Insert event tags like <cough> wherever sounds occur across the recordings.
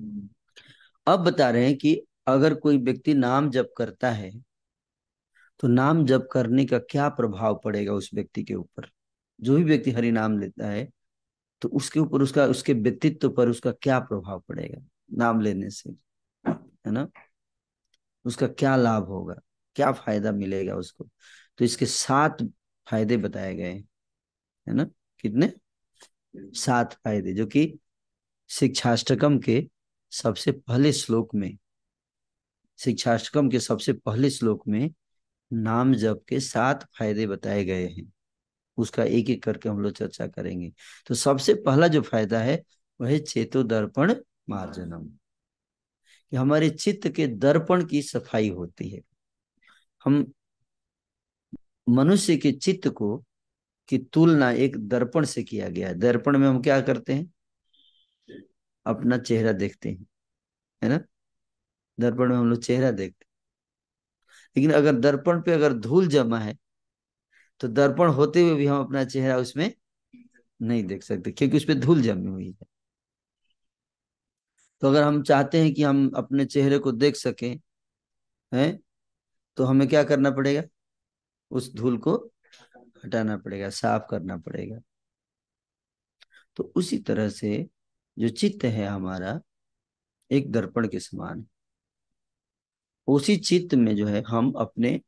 हम्म। अब बता रहे हैं कि अगर कोई व्यक्ति नाम जप करता है तो नाम जप करने का क्या प्रभाव पड़ेगा उस व्यक्ति के ऊपर जो भी व्यक्ति हरि नाम लेता है तो उसके ऊपर उसका उसके व्यक्तित्व पर उसका क्या प्रभाव पड़ेगा नाम लेने से है ना उसका क्या लाभ होगा क्या फायदा मिलेगा उसको तो इसके सात फायदे बताए गए है ना कितने सात फायदे जो कि शिक्षाष्टकम के सबसे पहले श्लोक में शिक्षाष्टकम के सबसे पहले श्लोक में नाम जप के सात फायदे बताए गए हैं उसका एक एक करके हम लोग चर्चा करेंगे तो सबसे पहला जो फायदा है वह है चेतो दर्पण मार्जनम कि हमारे चित्त के दर्पण की सफाई होती है हम मनुष्य के चित्त को की तुलना एक दर्पण से किया गया है दर्पण में हम क्या करते हैं अपना चेहरा देखते हैं है ना दर्पण में हम लोग चेहरा देखते लेकिन अगर दर्पण पे अगर धूल जमा है तो दर्पण होते हुए भी हम अपना चेहरा उसमें नहीं देख सकते क्योंकि उस पर धूल जमी हुई है तो अगर हम चाहते हैं कि हम अपने चेहरे को देख सकें हैं तो हमें क्या करना पड़ेगा उस धूल को हटाना पड़ेगा साफ करना पड़ेगा तो उसी तरह से जो चित्त है हमारा एक दर्पण के समान उसी चित्त में जो है हम अपने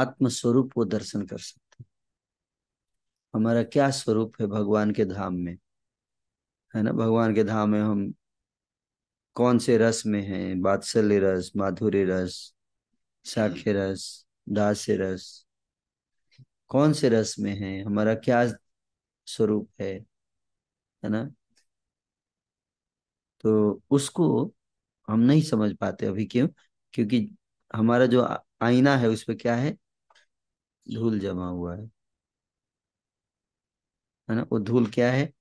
आत्म स्वरूप को दर्शन कर सकते हैं हमारा क्या स्वरूप है भगवान के धाम में है ना भगवान के धाम में हम कौन से रस में है बात्सल्य रस माधुर्य रस साख्य रस दास्य रस कौन से रस में है हमारा क्या स्वरूप है है ना तो उसको हम नहीं समझ पाते अभी क्यों क्योंकि हमारा जो आईना है उस पर क्या है धूल जमा हुआ है है ना वो धूल क्या है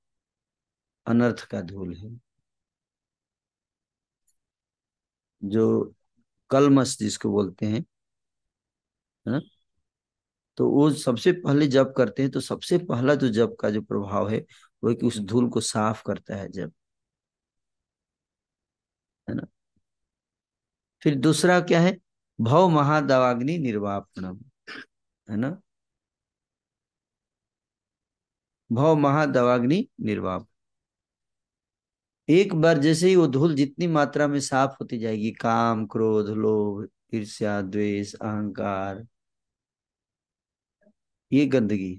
अनर्थ का धूल है जो कलमस जिसको बोलते हैं है ना तो वो सबसे पहले जप करते हैं तो सबसे पहला जो जप का जो प्रभाव है वो कि उस धूल को साफ करता है जब है ना फिर दूसरा क्या है भव महादवाग्नि निर्वापणम है ना भव महादवाग्नि निर्वाप एक बार जैसे ही वो धूल जितनी मात्रा में साफ होती जाएगी काम क्रोध लोभ ईर्ष्या द्वेष अहंकार ये गंदगी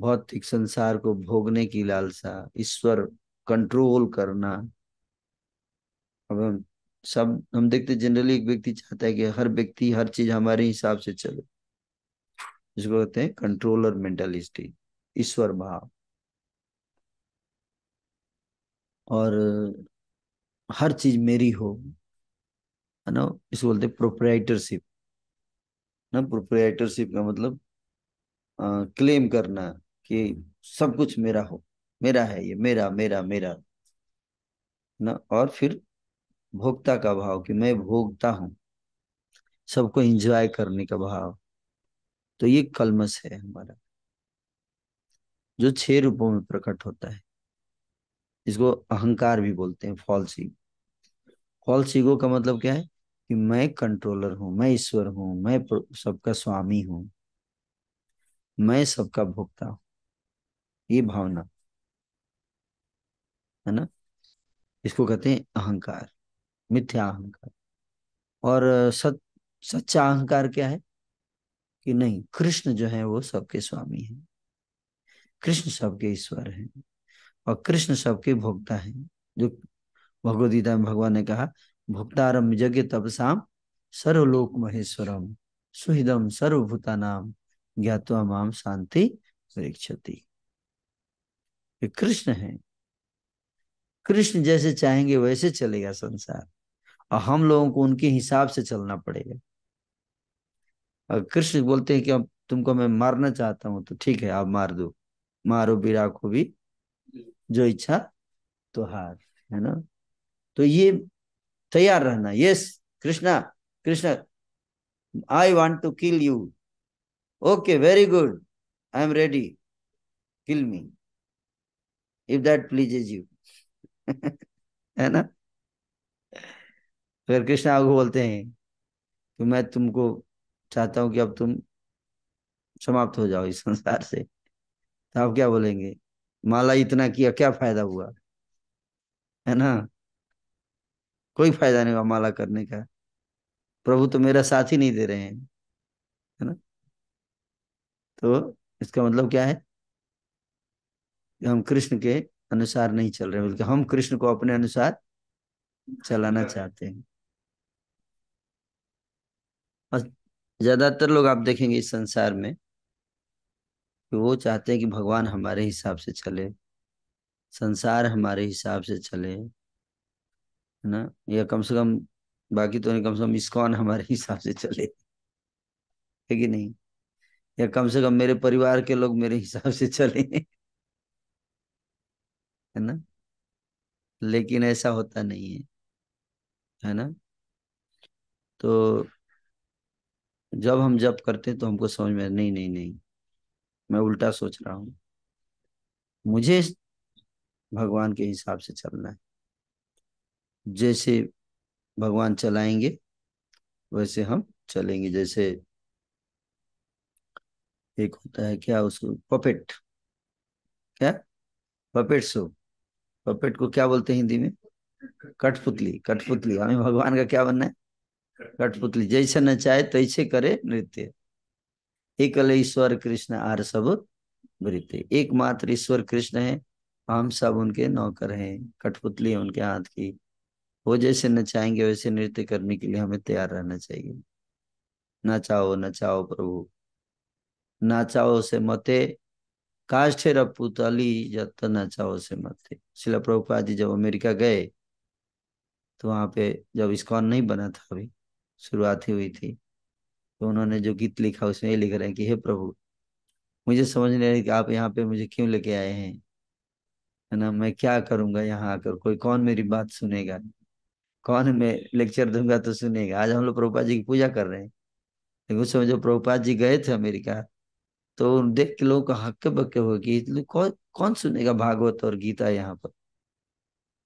भौतिक संसार को भोगने की लालसा ईश्वर कंट्रोल करना अब हम सब हम देखते जनरली एक व्यक्ति चाहता है कि हर व्यक्ति हर चीज हमारे हिसाब से चले जिसको कहते हैं कंट्रोलर मेंटालिस्टी ईश्वर भाव और हर चीज मेरी हो है ना इसको बोलते हैं प्रोप्राइटरशिप ना प्रोप्राइटरशिप का मतलब आ, क्लेम करना कि सब कुछ मेरा हो मेरा है ये मेरा मेरा मेरा ना और फिर भोक्ता का भाव कि मैं भोगता हूं सबको एंजॉय करने का भाव तो ये कलमस है हमारा जो छह रूपों में प्रकट होता है इसको अहंकार भी बोलते हैं फॉल्स ईगो फॉल्स ईगो का मतलब क्या है कि मैं कंट्रोलर हूं मैं ईश्वर हूं मैं सबका स्वामी हूं मैं सबका भोक्ता हूं ये भावना है ना इसको कहते हैं अहंकार मिथ्या अहंकार और सत सच्चा अहंकार क्या है कि नहीं कृष्ण जो है वो सबके स्वामी है कृष्ण सबके ईश्वर है और कृष्ण सबके भोक्ता है जो भगवदगीता में भगवान ने कहा भोक्तारम यज्ञ तपसाम सर्वलोक महेश्वरम सुहिदम सर्वभूता नाम ज्ञातवा माम शांति कृष्ण है कृष्ण जैसे चाहेंगे वैसे चलेगा संसार और हम लोगों को उनके हिसाब से चलना पड़ेगा और कृष्ण बोलते हैं कि अब तुमको मैं मारना चाहता हूं तो ठीक है आप मार दो मारो बीरा को भी जो इच्छा तो हार है ना तो ये तैयार रहना yes Krishna Krishna I want to kill you okay very good I am ready kill me if that pleases you है ना फिर कृष्ण आगे बोलते हैं कि मैं तुमको चाहता हूं कि अब तुम समाप्त हो जाओ इस संसार से तो आप क्या बोलेंगे माला इतना किया क्या फायदा हुआ है ना कोई फायदा नहीं हुआ माला करने का प्रभु तो मेरा साथ ही नहीं दे रहे हैं है ना तो इसका मतलब क्या है हम कृष्ण के अनुसार नहीं चल रहे बल्कि हम कृष्ण को अपने अनुसार चलाना हाँ। चाहते हैं और ज्यादातर लोग आप देखेंगे इस संसार में कि वो चाहते हैं कि भगवान हमारे हिसाब से चले संसार हमारे हिसाब से चले है ना या कम से कम बाकी तो नहीं कम से कम इसकोन हमारे हिसाब से चले है कि नहीं या कम से कम मेरे परिवार के लोग मेरे हिसाब से चले है ना लेकिन ऐसा होता नहीं है है ना तो जब हम जब करते तो हमको समझ में नहीं नहीं नहीं मैं उल्टा सोच रहा हूं मुझे भगवान के हिसाब से चलना है जैसे भगवान चलाएंगे वैसे हम चलेंगे जैसे एक होता है क्या उसको पपेट क्या पपेट सो पपेट को क्या बोलते हैं हिंदी में कठपुतली कठपुतली हमें भगवान का क्या बनना है कठपुतली जैसे न चाहे तैसे करे नृत्य अल ईश्वर कृष्ण आर सब नृत्य एकमात्र ईश्वर कृष्ण है हम सब उनके नौकर हैं कठपुतली है उनके हाथ की वो जैसे नचाएंगे वैसे नृत्य करने के लिए हमें तैयार रहना चाहिए नचाओ नचाओ प्रभु नाचाओ से मते काष्ठेर पुतली जतन चाहो से मत शिला प्रभुपाद जी जब अमेरिका गए तो वहां पे जब इस्कॉन नहीं बना था अभी शुरुआत ही हुई थी तो उन्होंने जो गीत लिखा उसमें ये लिख रहे हैं कि हे प्रभु मुझे समझ नहीं आ कि आप यहाँ पे मुझे क्यों लेके आए हैं है ना मैं क्या करूंगा यहाँ आकर कोई कौन मेरी बात सुनेगा कौन मैं लेक्चर दूंगा तो सुनेगा आज हम लोग प्रभुपाद जी की पूजा कर रहे हैं लेकिन उस समय जो प्रभुपाद जी गए थे अमेरिका तो देख के लोगों का हक्के बक्के हो गए कौन कौन सुनेगा भागवत और गीता यहाँ पर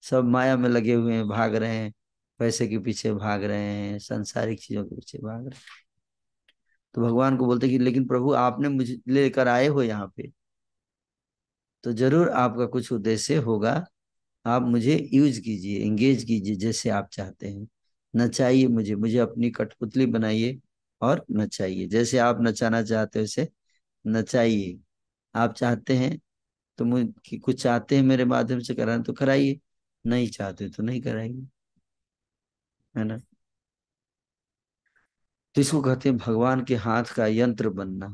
सब माया में लगे हुए हैं भाग रहे हैं पैसे के पीछे भाग रहे हैं सांसारिक चीजों के पीछे भाग रहे हैं तो भगवान को बोलते कि लेकिन प्रभु आपने मुझे लेकर आए हो यहाँ पे तो जरूर आपका कुछ उद्देश्य होगा आप मुझे यूज कीजिए एंगेज कीजिए जैसे आप चाहते हैं नचाइए मुझे मुझे अपनी कठपुतली बनाइए और नचाइए जैसे आप नचाना चाहते हो नचाइए आप चाहते हैं तो मुझे कुछ चाहते हैं मेरे माध्यम से कराना तो कराइए नहीं चाहते तो नहीं कराइए है ना तो इसको कहते हैं भगवान के हाथ का यंत्र बनना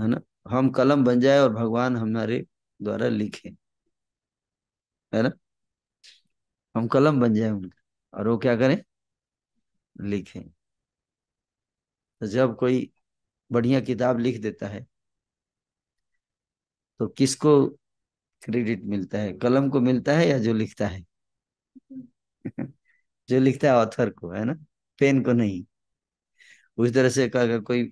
है ना हम कलम बन जाए और भगवान हमारे द्वारा लिखे है ना हम कलम बन जाए उनका और वो क्या करें लिखें तो जब कोई बढ़िया किताब लिख देता है तो किसको क्रेडिट मिलता है कलम को मिलता है या जो लिखता है <laughs> जो लिखता है ऑथर को है ना पेन को नहीं उस तरह से अगर कोई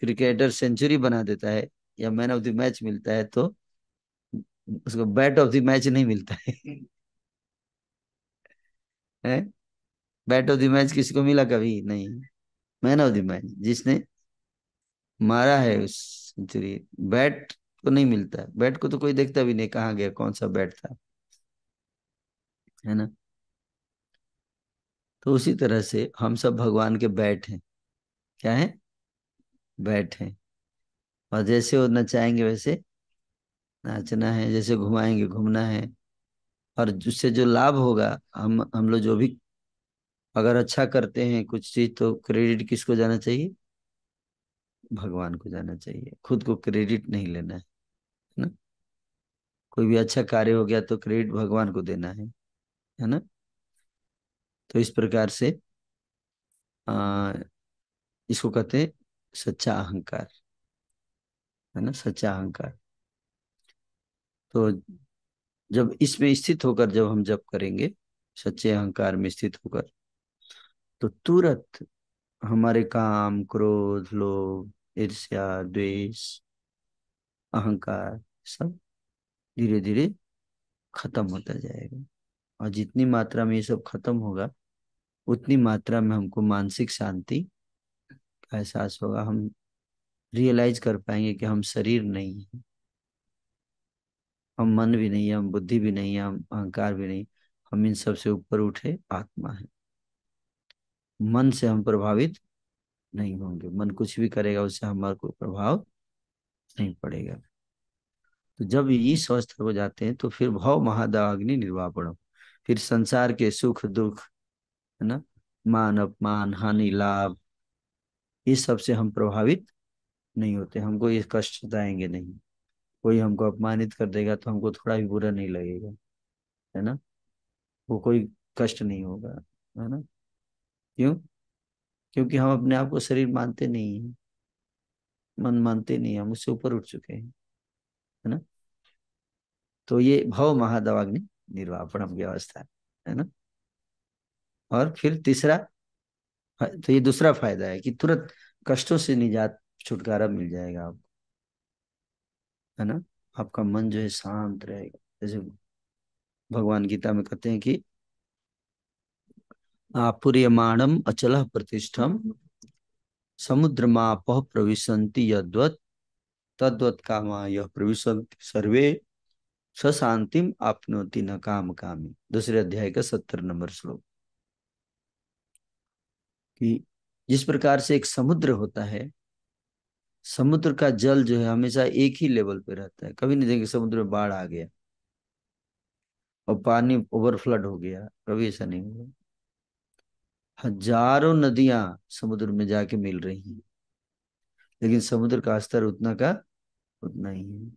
क्रिकेटर सेंचुरी बना देता है या मैन ऑफ द मैच मिलता है तो उसको बैट ऑफ द मैच नहीं मिलता है <laughs> है बैट ऑफ द मैच किसी को मिला कभी नहीं मैन ऑफ द मैच जिसने मारा है उस सेंचुरी बैट को नहीं मिलता बैट को तो कोई देखता भी नहीं कहाँ गया कौन सा बैट था है ना तो उसी तरह से हम सब भगवान के बैट हैं क्या है बैट हैं और जैसे वो नचाएंगे वैसे नाचना है जैसे घुमाएंगे घूमना है और उससे जो लाभ होगा हम हम लोग जो भी अगर अच्छा करते हैं कुछ चीज तो क्रेडिट किसको जाना चाहिए भगवान को जाना चाहिए खुद को क्रेडिट नहीं लेना है ना कोई भी अच्छा कार्य हो गया तो क्रेडिट भगवान को देना है है ना तो इस प्रकार से आ, इसको कहते हैं सच्चा अहंकार है ना सच्चा अहंकार तो जब इसमें स्थित होकर जब हम जब करेंगे सच्चे अहंकार में स्थित होकर तो तुरंत हमारे काम क्रोध लोभ ईर्ष्या द्वेष अहंकार सब धीरे धीरे खत्म होता जाएगा और जितनी मात्रा में ये सब खत्म होगा उतनी मात्रा में हमको मानसिक शांति का एहसास होगा हम रियलाइज कर पाएंगे कि हम शरीर नहीं है हम मन भी नहीं है हम बुद्धि भी नहीं है हम अहंकार भी नहीं हम इन सब से ऊपर उठे आत्मा है मन से हम प्रभावित नहीं होंगे मन कुछ भी करेगा उससे हमारा कोई प्रभाव नहीं पड़ेगा तो जब ये स्वस्थ हो जाते हैं तो फिर भाव महादाग्नि निर्वाह निर्वापण फिर संसार के सुख दुख है ना मान अपमान हानि लाभ इस सब से हम प्रभावित नहीं होते हमको ये कष्ट जाएंगे नहीं कोई हमको अपमानित कर देगा तो हमको थोड़ा भी बुरा नहीं लगेगा है ना वो कोई कष्ट नहीं होगा है ना क्यों क्योंकि हम अपने आप को शरीर मानते नहीं है मन मानते नहीं हम उससे ऊपर उठ चुके हैं है ना तो ये भव महादवाग्नि निर्वापण की अवस्था है ना और फिर तीसरा तो ये दूसरा फायदा है कि तुरंत कष्टों से निजात छुटकारा मिल जाएगा आपको है ना आपका मन जो है शांत रहेगा जैसे भगवान गीता में कहते हैं कि आपूर्यमाणम अचल प्रतिष्ठम समुद्र माप प्रवेश यद्वत तद्वत कामा यह सर्वे सशांतिम आपनोति न काम कामी दूसरे अध्याय का सत्तर नंबर श्लोक कि जिस प्रकार से एक समुद्र होता है समुद्र का जल जो है हमेशा एक ही लेवल पे रहता है कभी नहीं देखेंगे समुद्र में बाढ़ आ गया और पानी ओवरफ्लड हो गया कभी ऐसा नहीं हुआ हजारों नदियां समुद्र में जाके मिल रही हैं लेकिन समुद्र का स्तर उतना का उतना ही है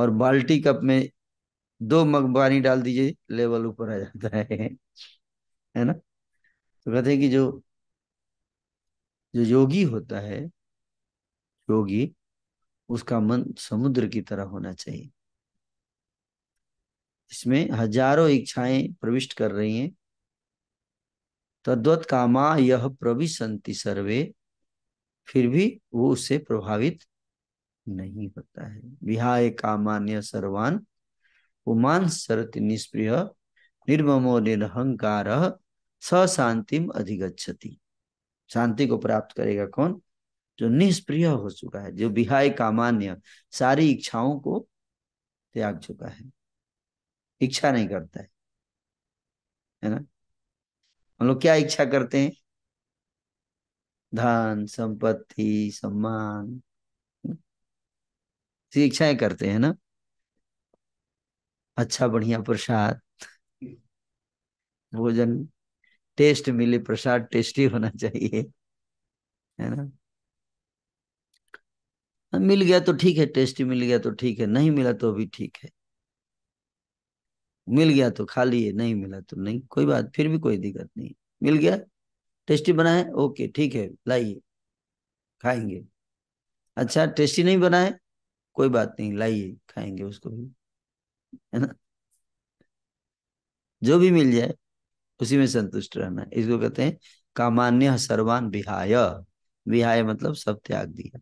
और बाल्टी कप में दो मग पानी डाल दीजिए लेवल ऊपर आ जाता है है ना तो कहते हैं कि जो जो योगी होता है योगी उसका मन समुद्र की तरह होना चाहिए इसमें हजारों इच्छाएं प्रविष्ट कर रही हैं तद्वत कामा यह प्रविशंति सर्वे फिर भी वो उससे प्रभावित नहीं होता है विहाय कामान्य सर्वान उमान सरत निष्प्रिय निर्ममो निरहंकार सशांतिम अधिगछति शांति को प्राप्त करेगा कौन जो निष्प्रिय हो चुका है जो विहाय कामान्य सारी इच्छाओं को त्याग चुका है इच्छा नहीं करता है है ना हम लोग क्या इच्छा करते हैं धन संपत्ति सम्मान इच्छाएं करते हैं ना अच्छा बढ़िया प्रसाद भोजन टेस्ट मिले प्रसाद टेस्टी होना चाहिए है ना हाँ, मिल गया तो ठीक है टेस्टी मिल गया तो ठीक है नहीं मिला तो भी ठीक है मिल गया तो खा लिए नहीं मिला तो नहीं कोई बात फिर भी कोई दिक्कत नहीं मिल गया टेस्टी बना है ओके ठीक है लाइए खाएंगे अच्छा टेस्टी नहीं बना है कोई बात नहीं लाइए खाएंगे उसको भी है ना जो भी मिल जाए उसी में संतुष्ट रहना इसको कहते हैं कामान्य सर्वान विहाय विहाय मतलब सब त्याग दिया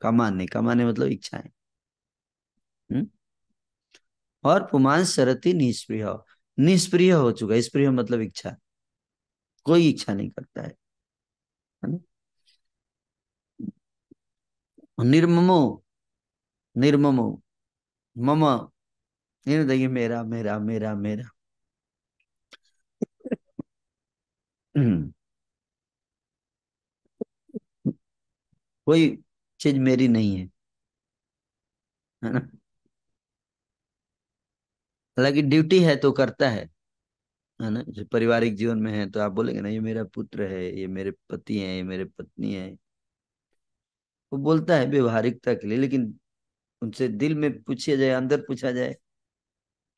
कामान्य कामान्य मतलब इच्छाएं और पुमांस शरती निष्प्रिय निष्प्रिय हो चुका स्प्रिय मतलब इच्छा कोई इच्छा नहीं करता है निर्ममो निर्ममो मम देखिए मेरा मेरा मेरा मेरा हम्म। कोई चीज मेरी नहीं है है ना हालांकि ड्यूटी है तो करता है है ना जो पारिवारिक जीवन में है तो आप बोलेंगे ना ये मेरा पुत्र है ये मेरे पति है ये मेरे पत्नी है वो बोलता है व्यवहारिकता के लिए लेकिन उनसे दिल में पूछा जाए अंदर पूछा जाए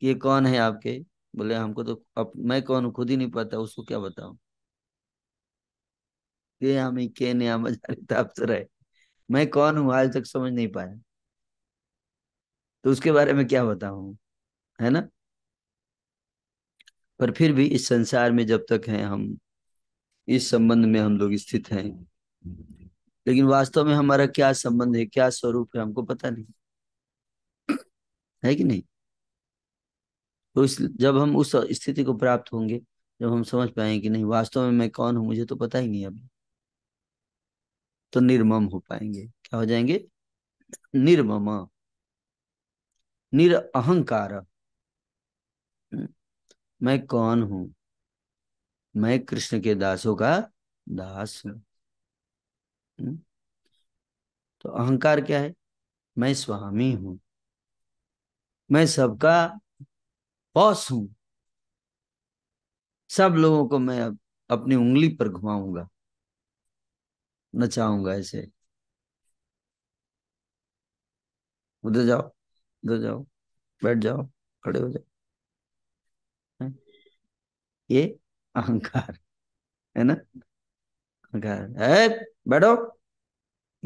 कि ये कौन है आपके बोले हमको तो अब मैं कौन हूँ खुद ही नहीं पता उसको क्या बताऊं ये ही के नियाम रहे है मैं कौन हूँ आज तक समझ नहीं पाया तो उसके बारे में क्या बताऊं है ना पर फिर भी इस संसार में जब तक हैं हम इस संबंध में हम लोग स्थित हैं लेकिन वास्तव में हमारा क्या संबंध है क्या स्वरूप है हमको पता नहीं है कि नहीं तो इस जब हम उस स्थिति को प्राप्त होंगे जब हम समझ पाएंगे कि नहीं वास्तव में मैं कौन हूं मुझे तो पता ही नहीं अभी तो निर्मम हो पाएंगे क्या हो जाएंगे निर्मम अहंकार मैं कौन हूं मैं कृष्ण के दासों का दास हूं हम्म? तो अहंकार क्या है मैं स्वामी हूं मैं सबका बॉस हूं सब लोगों को मैं अपनी उंगली पर घुमाऊंगा नचाऊंगा ऐसे उधर जाओ उधर जाओ बैठ जाओ खड़े हो जाओ ये अहंकार है ना अहंकार है बैठो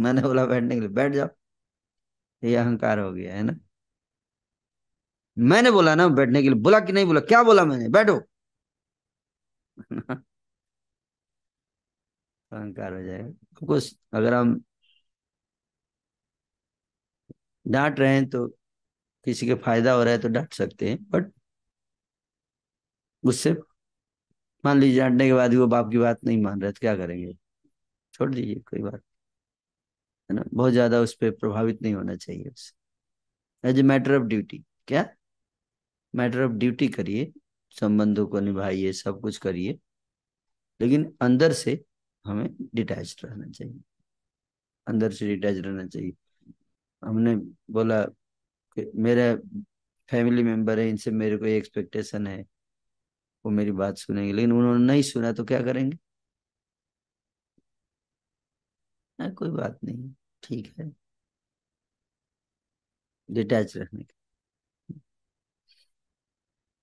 मैंने बोला बैठने के लिए बैठ जाओ ये अहंकार हो गया है ना मैंने बोला ना बैठने के लिए बोला कि नहीं बोला क्या बोला मैंने बैठो <laughs> अहंकार हो जाएगा कुछ अगर हम डांट रहे हैं तो किसी के फायदा हो रहा है तो डांट सकते हैं बट उससे मान लीजिए डांटने के बाद वो बाप की बात नहीं मान रहे तो क्या करेंगे छोड़ दीजिए कोई बात है ना बहुत ज्यादा उस पर प्रभावित नहीं होना चाहिए उससे as a matter of duty क्या मैटर ऑफ ड्यूटी करिए संबंधों को निभाइए सब कुछ करिए लेकिन अंदर से हमें डिटैच रहना चाहिए अंदर से डिटैच रहना चाहिए हमने बोला मेरा फैमिली मेंबर है इनसे मेरे को एक्सपेक्टेशन है वो मेरी बात सुनेंगे लेकिन उन्होंने नहीं सुना तो क्या करेंगे ना हाँ, कोई बात नहीं ठीक है डिटैच रखने का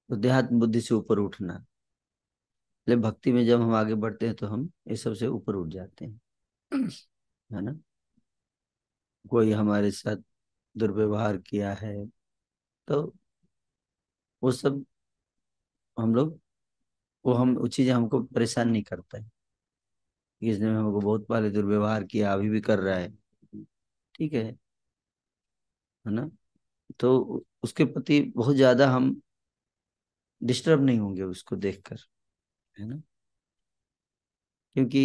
तो देहात बुद्धि से ऊपर उठना ले भक्ति में जब हम आगे बढ़ते हैं तो हम ये सबसे ऊपर उठ जाते हैं है ना कोई हमारे साथ दुर्व्यवहार किया है तो वो सब हम लोग वो हम वो चीज़ें हमको परेशान नहीं करता है इसने हमको बहुत पहले दुर्व्यवहार किया अभी भी कर रहा है ठीक है है ना तो उसके प्रति बहुत ज़्यादा हम डिस्टर्ब नहीं होंगे उसको देखकर है ना क्योंकि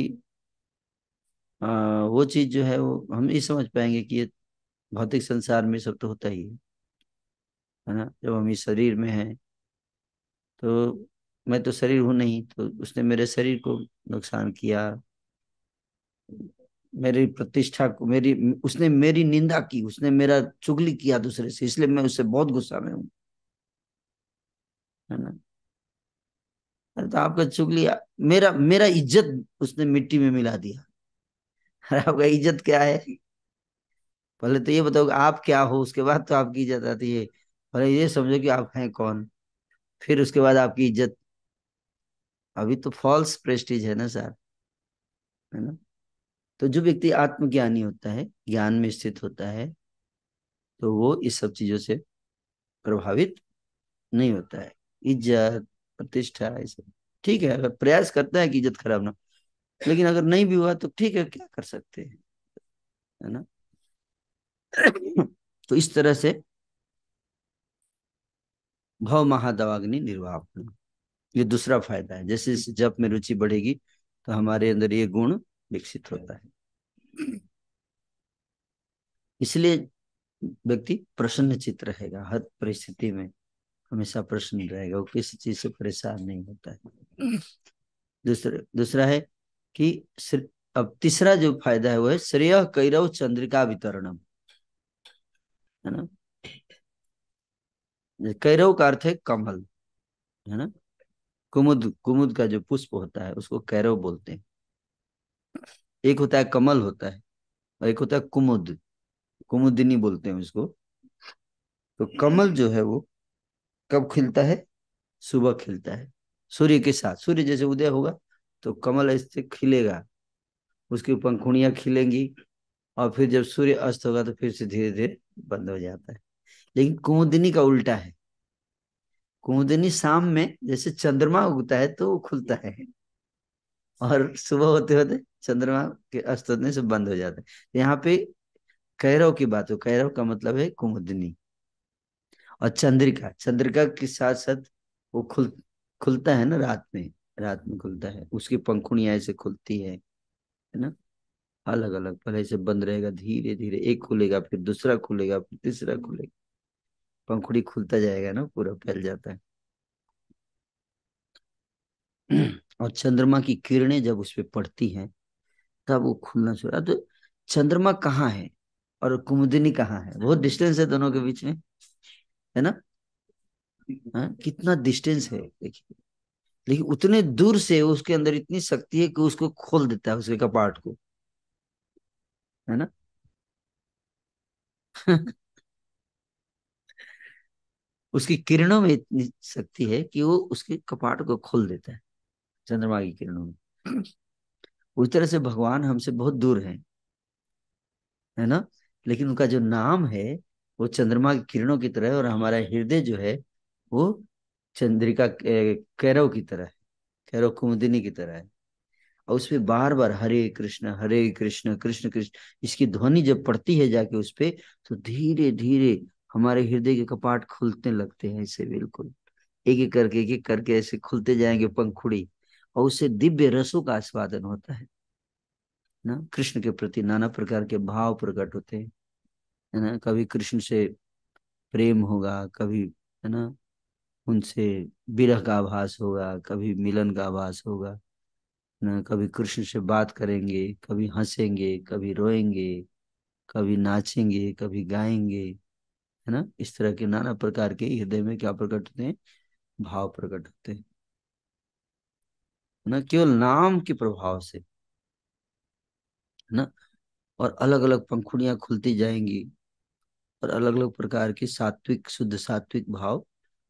आ, वो चीज़ जो है वो हम ये समझ पाएंगे कि ये भौतिक संसार में सब तो होता ही है है ना जब हम इस शरीर में हैं तो मैं तो शरीर हूं नहीं तो उसने मेरे शरीर को नुकसान किया मेरी प्रतिष्ठा को मेरी उसने मेरी निंदा की उसने मेरा चुगली किया दूसरे से इसलिए मैं उससे बहुत गुस्सा में हूं है ना अरे तो आपका चुगली मेरा मेरा इज्जत उसने मिट्टी में मिला दिया अरे आपका इज्जत क्या है पहले तो ये बताओ आप क्या हो उसके बाद तो आपकी इज्जत आती है पहले ये समझो कि आप हैं कौन फिर उसके बाद आपकी इज्जत अभी तो फॉल्स प्रेस्टीज है ना सर है ना तो जो व्यक्ति आत्मज्ञानी होता है ज्ञान में स्थित होता है तो वो इस सब चीजों से प्रभावित नहीं होता है इज्जत प्रतिष्ठा ये सब ठीक है अगर प्रयास करता है कि इज्जत खराब ना लेकिन अगर नहीं भी हुआ तो ठीक है क्या कर सकते हैं है ना <coughs> तो इस तरह से भव महादवाग्नि निर्वापन ये दूसरा फायदा है जैसे जैसे जब में रुचि बढ़ेगी तो हमारे अंदर ये गुण विकसित होता है इसलिए व्यक्ति प्रसन्न चित रहेगा हर परिस्थिति में हमेशा प्रसन्न रहेगा वो किसी चीज से परेशान नहीं होता है दूसरा दूसरा है कि अब तीसरा जो फायदा है वो है श्रेय कैरव चंद्रिका वितरणम है ना कैरव का अर्थ है कमल है ना कुमुद कुमुद का जो पुष्प होता है उसको कैरव बोलते हैं एक होता है कमल होता है और एक होता है कुमुद कुमुदिनी बोलते हैं उसको तो कमल जो है वो कब खिलता है सुबह खिलता है सूर्य के साथ सूर्य जैसे उदय होगा तो कमल ऐसे खिलेगा उसकी पंखुड़ियां खिलेंगी और फिर जब सूर्य अस्त होगा तो फिर से धीरे धीरे बंद हो जाता है लेकिन कुमुदिनी का उल्टा है कुमुदनी शाम में जैसे चंद्रमा उगता है तो वो खुलता है और सुबह होते होते चंद्रमा के अस्त होने से बंद हो जाता है यहाँ पे कैरव की बात हो कैरव का मतलब है कुमुदनी और चंद्रिका चंद्रिका के साथ साथ वो खुल खुलता है ना रात में रात में खुलता है उसकी पंखुड़िया ऐसे खुलती है है ना अलग अलग पहले से बंद रहेगा धीरे धीरे एक खुलेगा फिर दूसरा खुलेगा फिर तीसरा खुलेगा पंखुड़ी खुलता जाएगा ना पूरा फैल जाता है और चंद्रमा की किरणें जब उस पर पड़ती हैं तब वो खुलना शुरू तो चंद्रमा कहाँ है और कुमुदिनी कहाँ है बहुत डिस्टेंस है दोनों के बीच में है ना हाँ कितना डिस्टेंस है देखिए लेकिन उतने दूर से उसके अंदर इतनी शक्ति है कि उसको खोल देता है उसके कपाट को है ना <laughs> उसकी किरणों में इतनी शक्ति है कि वो उसके कपाट को खोल देता है चंद्रमा की किरणों में उस तरह से भगवान हमसे बहुत दूर है है ना लेकिन उनका जो नाम है वो चंद्रमा की किरणों की तरह है और हमारा हृदय जो है वो चंद्रिका कैरव की तरह है कैरव कुमुदिनी की तरह है और उसमें बार बार हरे कृष्ण हरे कृष्ण कृष्ण कृष्ण इसकी ध्वनि जब पड़ती है जाके उसपे तो धीरे धीरे हमारे हृदय के कपाट खुलते लगते हैं ऐसे बिल्कुल एक एक करके एक एक करके ऐसे खुलते जाएंगे पंखुड़ी और उससे दिव्य रसों का आस्वादन होता है ना कृष्ण के प्रति नाना प्रकार के भाव प्रकट होते हैं है ना कभी कृष्ण से प्रेम होगा कभी है ना उनसे विरह का आभास होगा कभी मिलन का आभास होगा ना कभी कृष्ण से बात करेंगे कभी हंसेंगे कभी रोएंगे कभी नाचेंगे कभी गाएंगे है ना इस तरह के नाना प्रकार के हृदय में क्या प्रकट होते हैं भाव प्रकट होते हैं ना केवल नाम के प्रभाव से ना और अलग अलग पंखुड़ियां खुलती जाएंगी और अलग अलग प्रकार के सात्विक शुद्ध सात्विक भाव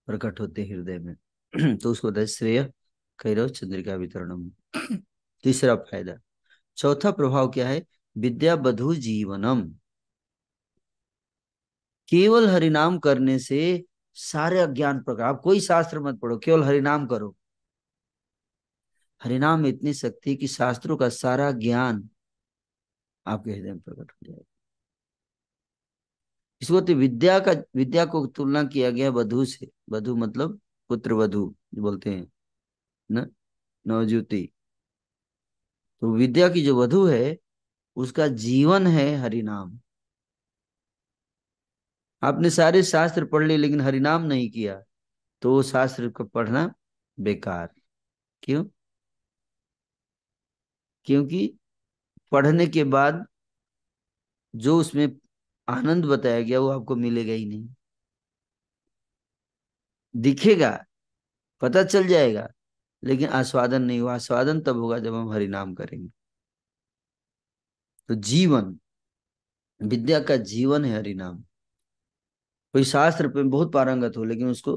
प्रकट होते हैं हृदय में <clears throat> तो उसको बताए श्रेय कैरव चंद्रिका वितरण <clears throat> तीसरा फायदा चौथा प्रभाव क्या है विद्या बधु जीवनम केवल हरिनाम करने से सारे अज्ञान प्रकट आप कोई शास्त्र मत पढ़ो केवल हरिनाम करो हरिनाम में इतनी शक्ति कि शास्त्रों का सारा ज्ञान आपके हृदय में प्रकट हो जाएगा इसको तो विद्या का विद्या को तुलना किया गया वधु से वधु मतलब पुत्र वधु बोलते हैं ना नवज्योति तो विद्या की जो वधु है उसका जीवन है हरिनाम आपने सारे शास्त्र पढ़ लिए लेकिन हरिनाम नहीं किया तो वो शास्त्र को पढ़ना बेकार क्यों क्योंकि पढ़ने के बाद जो उसमें आनंद बताया गया वो आपको मिलेगा ही नहीं दिखेगा पता चल जाएगा लेकिन आस्वादन नहीं हुआ आस्वादन तब होगा जब हम हरिनाम करेंगे तो जीवन विद्या का जीवन है हरिनाम कोई शास्त्र पे बहुत पारंगत हो लेकिन उसको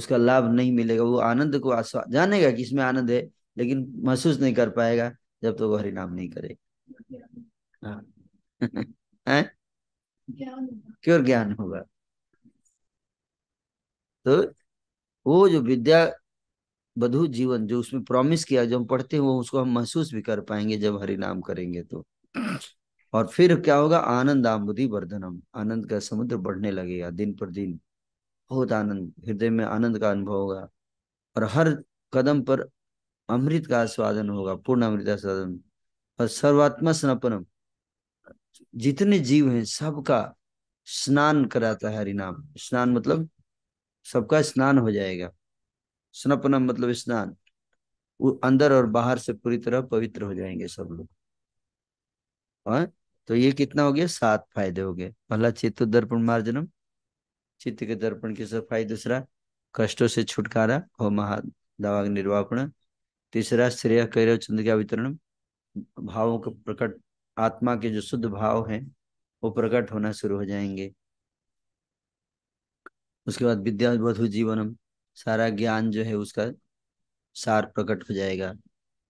उसका लाभ नहीं मिलेगा वो आनंद को आस्वा जानेगा कि इसमें आनंद है लेकिन महसूस नहीं कर पाएगा जब तक तो वो हरिनाम नहीं करेगा हाँ। <laughs> क्यों ज्ञान होगा तो वो जो विद्या बधु जीवन जो उसमें प्रॉमिस किया जो हम पढ़ते हैं वो उसको हम महसूस भी कर पाएंगे जब हरिनाम करेंगे तो और फिर क्या होगा आनंद आमुदी वर्धनम आनंद का समुद्र बढ़ने लगेगा दिन पर दिन बहुत आनंद हृदय में आनंद का अनुभव होगा और हर कदम पर अमृत का आस्वादन होगा पूर्ण अमृत आस्वादन और सर्वात्मा स्नपनम जितने जीव हैं सबका स्नान कराता है हरिनाम स्नान मतलब सबका स्नान हो जाएगा स्नपनम मतलब स्नान अंदर और बाहर से पूरी तरह पवित्र हो जाएंगे सब लोग और तो ये कितना हो गया सात फायदे हो गए पहला चित्त तो दर्पण मार्जनम चित्त के दर्पण की सफाई दूसरा कष्टों से छुटकारा हो महा दावाग निर्वापण तीसरा श्रेय कैरव चंद्र का वितरण भावों का प्रकट आत्मा के जो शुद्ध भाव हैं वो प्रकट होना शुरू हो जाएंगे उसके बाद विद्या वधु जीवनम सारा ज्ञान जो है उसका सार प्रकट हो जाएगा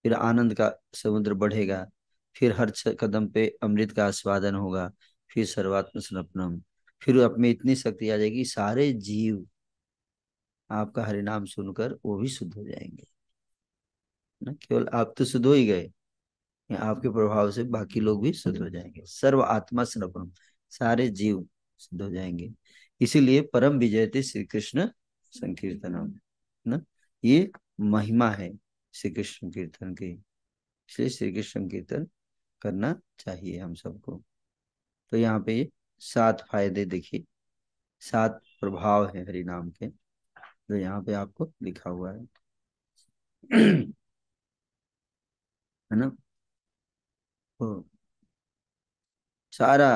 फिर आनंद का समुद्र बढ़ेगा फिर हर कदम पे अमृत का आस्वादन होगा फिर सर्वात्म स्नपनम फिर आप में इतनी शक्ति आ जाएगी सारे जीव आपका हरिनाम सुनकर वो भी शुद्ध हो जाएंगे ना केवल आप तो शुद्ध हो ही गए आपके प्रभाव से बाकी लोग भी शुद्ध हो जाएंगे सर्व आत्मा स्नपनम सारे जीव शुद्ध हो जाएंगे इसीलिए परम विजय थे श्री कृष्ण संकीर्तनम ना ये महिमा है श्री कृष्ण कीर्तन की इसलिए श्री कृष्ण कीर्तन करना चाहिए हम सबको तो यहाँ पे सात फायदे देखिए सात प्रभाव है हरि नाम के जो यहाँ पे आपको लिखा हुआ है है ना तो सारा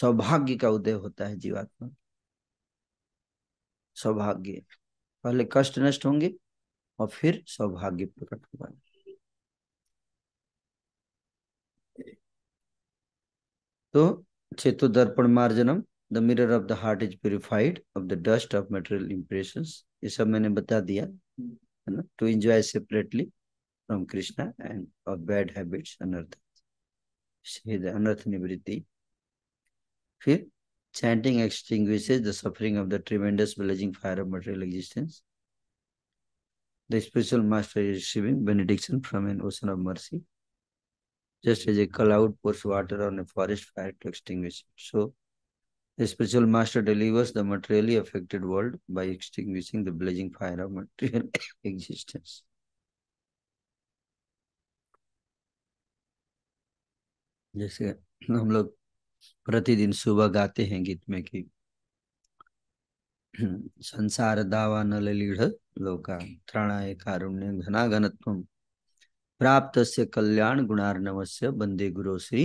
सौभाग्य का उदय होता है जीवात्मा सौभाग्य पहले कष्ट नष्ट होंगे और फिर सौभाग्य प्रकट होगा तो chetu darpan marjanam the mirror of the heart is purified of the dust of material impressions ये सब मैंने बता दिया है ना to enjoy separately from Krishna end of bad habits अनर्थ अनर्थ निवृत्ति फिर chanting extinguishes the suffering of the tremendous blazing fire of material existence the spiritual master is receiving benediction from an ocean of mercy just as a cloud pours water on a forest fire to extinguish it. So, the spiritual master delivers the materially affected world by extinguishing the blazing fire of material existence. जैसे हम लोग प्रतिदिन सुबह गाते हैं गीत में कि संसार दावा नल लीढ़ लोका त्राणाय कारुण्य घना घनत्म प्राप्त से कल्याण गुणार्णव से बंदे गुरु श्री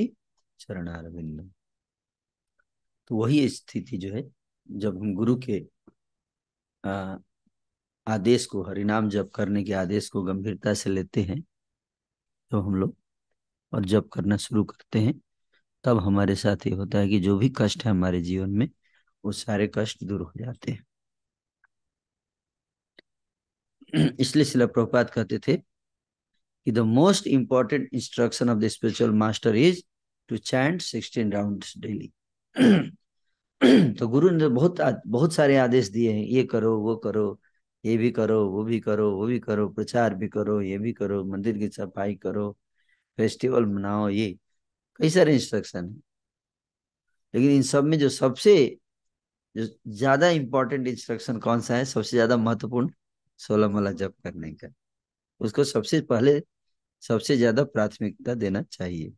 चरणारविंद तो वही स्थिति जो है जब हम गुरु के आ, आदेश को हरिनाम जप करने के आदेश को गंभीरता से लेते हैं तो हम लोग और जप करना शुरू करते हैं तब हमारे साथ ये होता है कि जो भी कष्ट है हमारे जीवन में वो सारे कष्ट दूर हो जाते हैं <clears throat> इसलिए शिला प्रपात कहते थे कि the most important instruction of the spiritual master is to chant sixteen round daily तो गुरु ने बहुत बहुत सारे आदेश दिए हैं ये करो वो करो ये भी करो वो भी करो वो भी करो प्रचार भी करो ये भी करो मंदिर की सफाई करो फेस्टिवल मनाओ ये कई सारे इंस्ट्रक्शन है लेकिन इन सब में जो सबसे जो ज्यादा इंपॉर्टेंट इंस्ट्रक्शन कौन सा है सबसे ज्यादा महत्वपूर्ण सोलह माला जप करने का उसको सबसे पहले सबसे ज्यादा प्राथमिकता देना चाहिए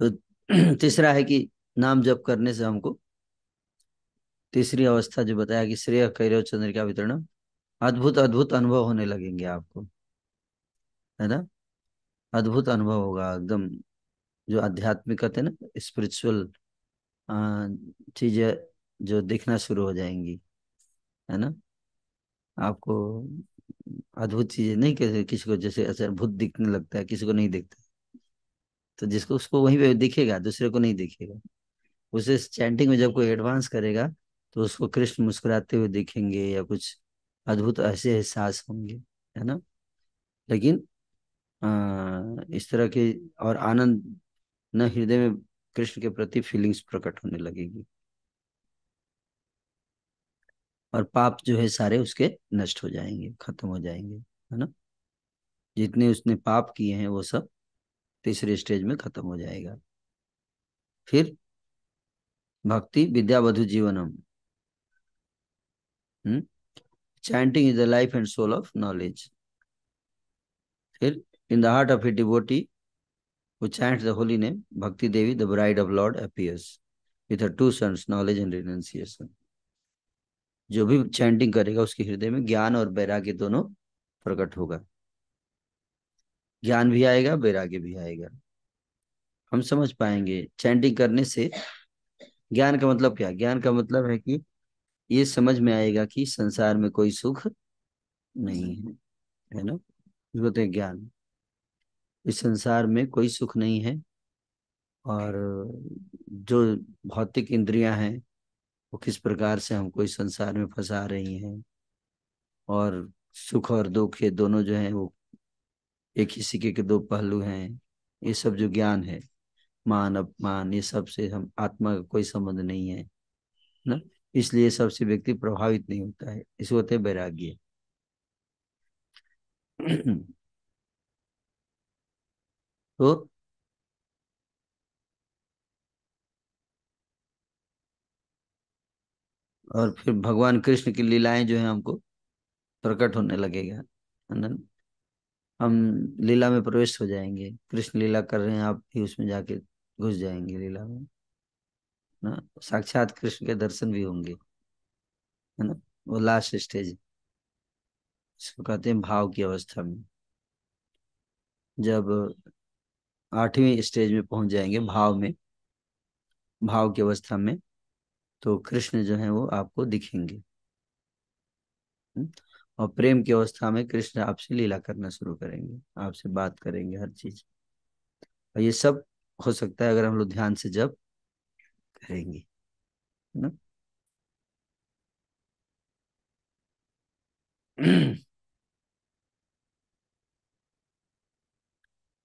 तो <clears throat> तीसरा है कि नाम जप करने से हमको तीसरी अवस्था जो बताया कि श्रेय कैरव चंद्र का वितरण अद्भुत अद्भुत अनुभव होने लगेंगे आपको है ना अद्भुत अनुभव होगा एकदम जो आध्यात्मिकता है ना स्पिरिचुअल चीजें जो दिखना शुरू हो जाएंगी है ना आपको अद्भुत चीजें नहीं कहते किसी को जैसे अच्छा भूत दिखने लगता है किसी को नहीं दिखता तो जिसको उसको वहीं पे दिखेगा दूसरे को नहीं दिखेगा उसे चैंटिंग में जब कोई एडवांस करेगा तो उसको कृष्ण मुस्कुराते हुए दिखेंगे या कुछ अद्भुत ऐसे एहसास होंगे है ना लेकिन आ, इस तरह के और आनंद न हृदय में कृष्ण के प्रति फीलिंग्स प्रकट होने लगेगी और पाप जो है सारे उसके नष्ट हो जाएंगे खत्म हो जाएंगे है ना जितने उसने पाप किए हैं वो सब तीसरे स्टेज में खत्म हो जाएगा फिर भक्ति विद्यावधु जीवनम chanting is the life and soul of knowledge फिर in the heart of a devotee who chants the holy name, Bhakti Devi, the bride of Lord, appears with her two sons, knowledge and renunciation. जो भी chanting करेगा उसके हृदय में ज्ञान और बैराग्य दोनों प्रकट होगा ज्ञान भी आएगा बैराग्य भी आएगा हम समझ पाएंगे चैंटिंग करने से ज्ञान का मतलब क्या ज्ञान का मतलब है कि ये समझ में आएगा कि संसार में कोई सुख नहीं है है ना बोलते हैं ज्ञान इस संसार में कोई सुख नहीं है और जो भौतिक इंद्रियां हैं वो किस प्रकार से हमको इस संसार में फंसा रही हैं और सुख और दुख ये दोनों जो हैं वो एक ही सिक्के के दो पहलू हैं ये सब जो ज्ञान है मान अपमान ये सब से हम आत्मा का कोई संबंध नहीं है ना इसलिए सबसे व्यक्ति प्रभावित नहीं होता है इस होते वैराग्य <clears throat> तो और फिर भगवान कृष्ण की लीलाएं जो है हमको प्रकट होने लगेगा है ना हम लीला में प्रवेश हो जाएंगे कृष्ण लीला कर रहे हैं आप भी उसमें जाके घुस जाएंगे लीला में ना साक्षात कृष्ण के दर्शन भी होंगे है ना वो लास्ट स्टेज इसको कहते हैं भाव की अवस्था में जब आठवीं स्टेज में पहुंच जाएंगे भाव में भाव की अवस्था में तो कृष्ण जो है वो आपको दिखेंगे हम्म, और प्रेम की अवस्था में कृष्ण आपसे लीला करना शुरू करेंगे आपसे बात करेंगे हर चीज और ये सब हो सकता है अगर हम लोग ध्यान से जब करेंगे ना <clears throat>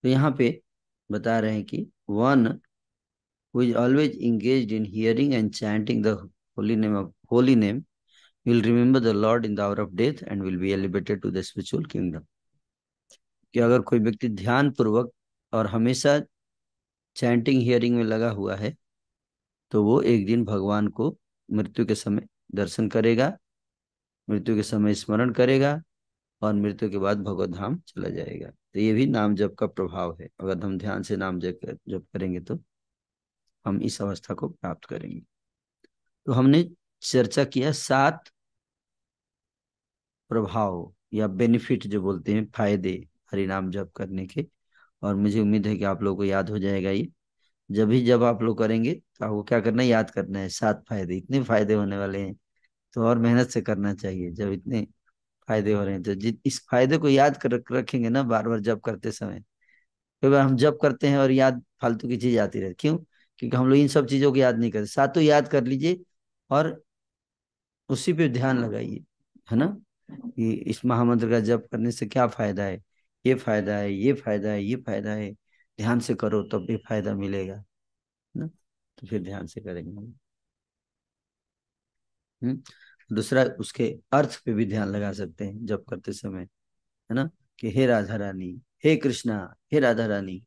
तो यहाँ पे बता रहे हैं कि one who is always engaged in hearing and chanting the holy name of holy name will remember the Lord in the hour of death and will be elevated to the spiritual kingdom कि अगर कोई व्यक्ति ध्यान पूर्वक और हमेशा chanting hearing में लगा हुआ है तो वो एक दिन भगवान को मृत्यु के समय दर्शन करेगा मृत्यु के समय स्मरण करेगा और मृत्यु के बाद भगवत धाम चला जाएगा तो ये भी नाम जप का प्रभाव है अगर हम ध्यान से नाम जप जप करेंगे तो हम इस अवस्था को प्राप्त करेंगे तो हमने चर्चा किया सात प्रभाव या बेनिफिट जो बोलते हैं फायदे नाम जप करने के और मुझे उम्मीद है कि आप लोगों को याद हो जाएगा ये जब भी जब आप लोग करेंगे तो आपको क्या करना है याद करना है सात फायदे इतने फायदे होने वाले हैं तो और मेहनत से करना चाहिए जब इतने फायदे हो रहे हैं तो इस फायदे को याद कर रखेंगे ना बार बार जब करते समय कई बार हम जब करते हैं और याद फालतू की चीज आती रहती क्यों क्योंकि हम लोग इन सब चीजों को याद नहीं करते सातों याद कर लीजिए और उसी पे ध्यान लगाइए है ना कि इस महामंत्र का जप करने से क्या फायदा है ये फायदा है ये फायदा है ये फायदा है ध्यान से करो तब भी फायदा मिलेगा ना तो फिर ध्यान से करेंगे हम्म दूसरा उसके अर्थ पे भी ध्यान लगा सकते हैं जब करते समय है ना कि हे राधा रानी हे कृष्णा हे राधा रानी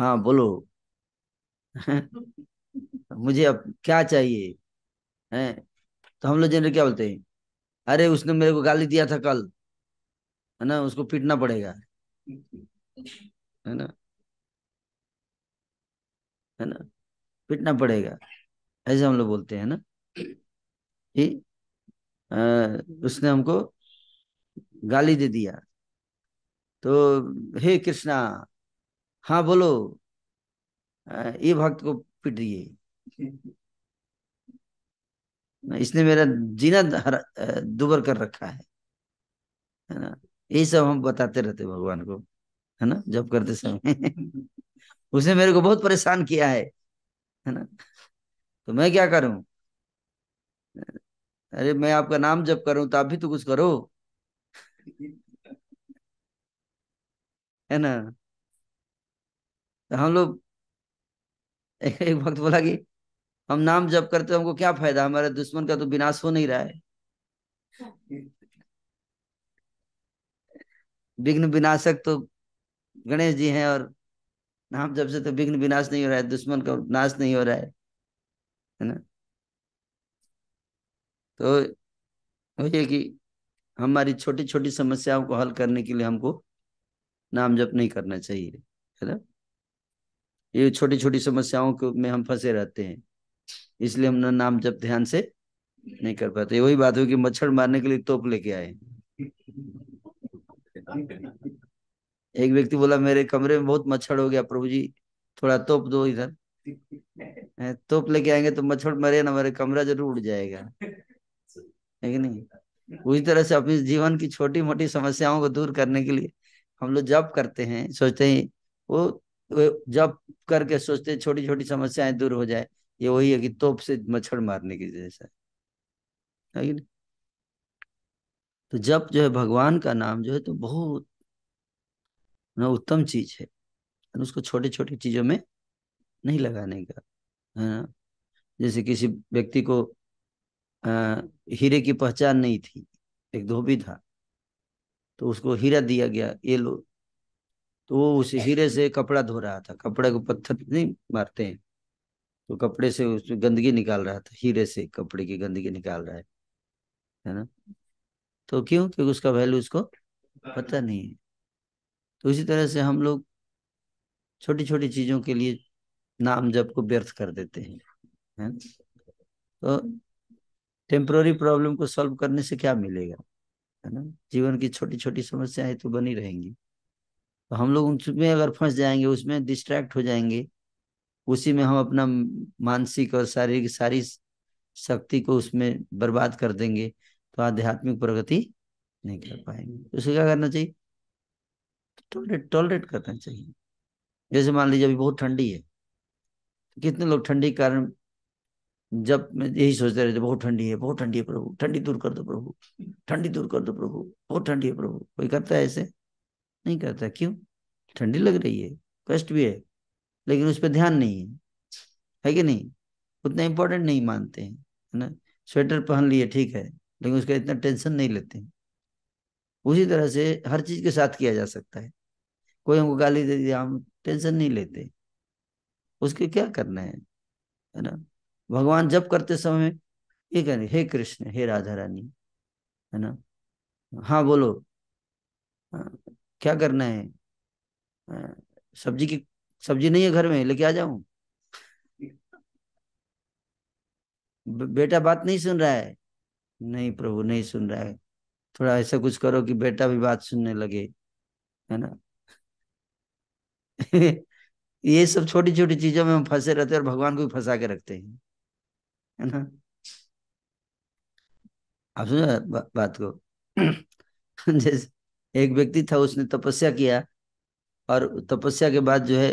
हाँ बोलो <laughs> मुझे अब क्या चाहिए है तो हम लोग जनरल क्या बोलते हैं अरे उसने मेरे को गाली दिया था कल है ना उसको पीटना पड़ेगा है ना है ना पीटना पड़ेगा ऐसे हम लोग बोलते हैं ना उसने हमको गाली दे दिया तो हे कृष्णा हाँ बोलो ये भक्त को पिट दिए इसने मेरा जीना दुबर कर रखा है है ना यही सब हम बताते रहते भगवान को है ना जब करते समय <laughs> उसने मेरे को बहुत परेशान किया है है ना तो मैं क्या करूं अरे मैं आपका नाम जब करूं तो आप भी तो कुछ करो है ना तो हम लोग <laughs> एक वक्त बोला कि हम नाम जब करते हमको क्या फायदा हमारे दुश्मन का तो विनाश हो नहीं रहा है विघ्न विनाशक तो गणेश जी हैं और नाम जब से तो विघ्न विनाश नहीं हो रहा है दुश्मन का नाश नहीं हो रहा है है ना तो ये कि हमारी छोटी छोटी समस्याओं को हल करने के लिए हमको नाम जप नहीं करना चाहिए है ना ये छोटी छोटी समस्याओं को में हम फंसे रहते हैं इसलिए हम ना नाम जप ध्यान से नहीं कर पाते वही बात हुई कि मच्छर मारने के लिए तोप लेके आए एक व्यक्ति बोला मेरे कमरे में बहुत मच्छर हो गया प्रभु जी थोड़ा तोप दो इधर तोप लेके आएंगे तो मच्छर मरे ना मेरे कमरा जरूर उड़ जाएगा है कि नहीं उसी तरह से अपने जीवन की छोटी मोटी समस्याओं को दूर करने के लिए हम लोग जब करते हैं सोचते हैं वो जब करके सोचते छोटी छोटी समस्याएं दूर हो जाए ये वही है कि तोप से मच्छर मारने की जैसा है नहीं तो जब जो है भगवान का नाम जो है तो बहुत ना उत्तम चीज है तो उसको छोटी छोटी चीजों में नहीं लगाने का है ना जैसे किसी व्यक्ति को हीरे की पहचान नहीं थी एक धोबी था तो उसको हीरा दिया गया ये लो तो वो उस हीरे से कपड़ा धो रहा था कपड़े को पत्थर नहीं मारते हैं तो कपड़े से उसमें गंदगी निकाल रहा था हीरे से कपड़े की गंदगी निकाल रहा है है ना तो क्यों क्योंकि उसका वैल्यू उसको पता नहीं है तो इसी तरह से हम लोग छोटी छोटी चीजों के लिए नाम जब को व्यर्थ कर देते हैं है? तो टेम्प्रोरी प्रॉब्लम को सॉल्व करने से क्या मिलेगा है ना जीवन की छोटी छोटी समस्याएं तो बनी रहेंगी तो हम लोग उसमें अगर फंस जाएंगे उसमें डिस्ट्रैक्ट हो जाएंगे उसी में हम अपना मानसिक और शारीरिक सारी शक्ति को उसमें बर्बाद कर देंगे तो आध्यात्मिक प्रगति नहीं कर पाएंगे उसे क्या करना चाहिए टॉलरेट टॉलरेट करना चाहिए जैसे मान लीजिए अभी बहुत ठंडी है तो कितने लोग ठंडी के कारण जब यही सोचते रहते बहुत ठंडी है बहुत ठंडी है प्रभु ठंडी दूर कर दो प्रभु ठंडी दूर कर दो प्रभु बहुत ठंडी है प्रभु कोई करता है ऐसे नहीं करता क्यों ठंडी लग रही है कष्ट भी है लेकिन उस पर ध्यान नहीं है है कि नहीं उतना इम्पोर्टेंट नहीं मानते हैं है ना स्वेटर पहन लिए ठीक है लेकिन उसका इतना टेंशन नहीं लेते हैं उसी तरह से हर चीज के साथ किया जा सकता है कोई हमको गाली दे दिया हम टेंशन नहीं लेते उसके क्या करना है है ना भगवान जप करते समय ये कह रहे हे कृष्ण हे राधा रानी है ना हाँ बोलो क्या करना है सब्जी की सब्जी नहीं है घर में लेके आ जाऊं बेटा बात नहीं सुन रहा है नहीं प्रभु नहीं सुन रहा है थोड़ा ऐसा कुछ करो कि बेटा भी बात सुनने लगे है ना <laughs> ये सब छोटी छोटी चीजों में हम फंसे रहते हैं और भगवान को भी फंसा के रखते हैं है ना आप समझ बा, बात को <clears throat> जैसे एक व्यक्ति था उसने तपस्या किया और तपस्या के बाद जो है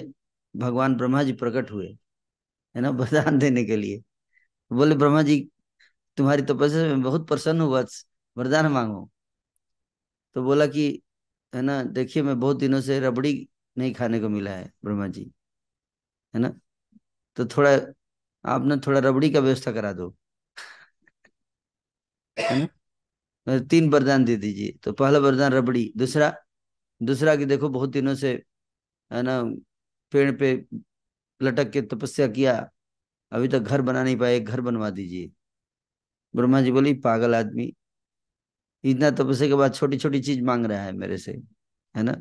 भगवान ब्रह्मा जी प्रकट हुए है ना <laughs> बदान देने के लिए बोले ब्रह्मा जी तुम्हारी तपस्या में बहुत प्रसन्न हुआ वरदान मांगो तो बोला कि है ना देखिए मैं बहुत दिनों से रबड़ी नहीं खाने को मिला है ब्रह्मा जी है ना तो थोड़ा आप ना थोड़ा रबड़ी का व्यवस्था करा दो ना तीन वरदान दे दीजिए तो पहला वरदान रबड़ी दूसरा दूसरा कि देखो बहुत दिनों से है ना पेड़ पे लटक के तपस्या किया अभी तक घर बना नहीं पाए घर बनवा दीजिए ब्रह्मा जी बोली पागल आदमी इतना तपस्या के बाद छोटी छोटी चीज मांग रहा है मेरे से है ना